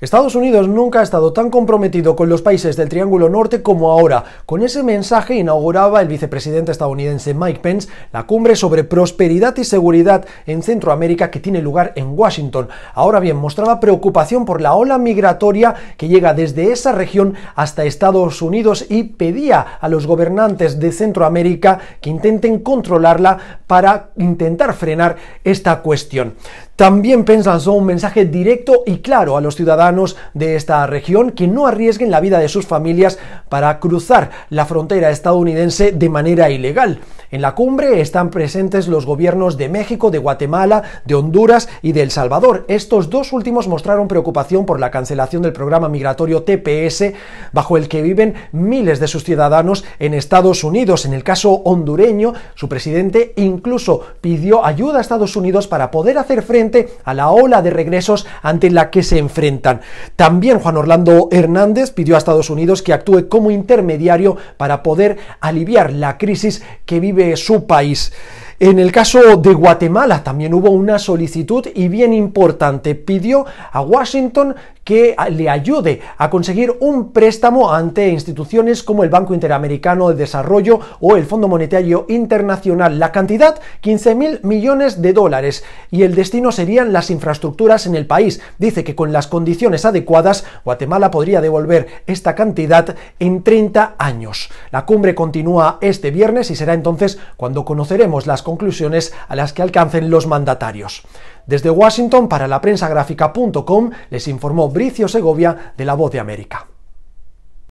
Estados Unidos nunca ha estado tan comprometido con los países del Triángulo Norte como ahora. Con ese mensaje inauguraba el vicepresidente estadounidense Mike Pence la cumbre sobre prosperidad y seguridad en Centroamérica que tiene lugar en Washington. Ahora bien, mostraba preocupación por la ola migratoria que llega desde esa región hasta Estados Unidos y pedía a los gobernantes de Centroamérica que intenten controlarla para intentar frenar esta cuestión. También lanzó un mensaje directo y claro a los ciudadanos de esta región que no arriesguen la vida de sus familias para cruzar la frontera estadounidense de manera ilegal. En la cumbre están presentes los gobiernos de México, de Guatemala, de Honduras y de El Salvador. Estos dos últimos mostraron preocupación por la cancelación del programa migratorio TPS, bajo el que viven miles de sus ciudadanos en Estados Unidos. En el caso hondureño, su presidente incluso pidió ayuda a Estados Unidos para poder hacer frente a la ola de regresos ante la que se enfrentan. También Juan Orlando Hernández pidió a Estados Unidos que actúe como intermediario para poder aliviar la crisis que vive su país. En el caso de Guatemala también hubo una solicitud y bien importante. Pidió a Washington que le ayude a conseguir un préstamo ante instituciones como el Banco Interamericano de Desarrollo o el Fondo Monetario Internacional. La cantidad, 15 mil millones de dólares. Y el destino serían las infraestructuras en el país. Dice que con las condiciones adecuadas, Guatemala podría devolver esta cantidad en 30 años. La cumbre continúa este viernes y será entonces cuando conoceremos las conclusiones a las que alcancen los mandatarios. Desde Washington para la prensa gráfica.com les informó Bricio Segovia de La Voz de América.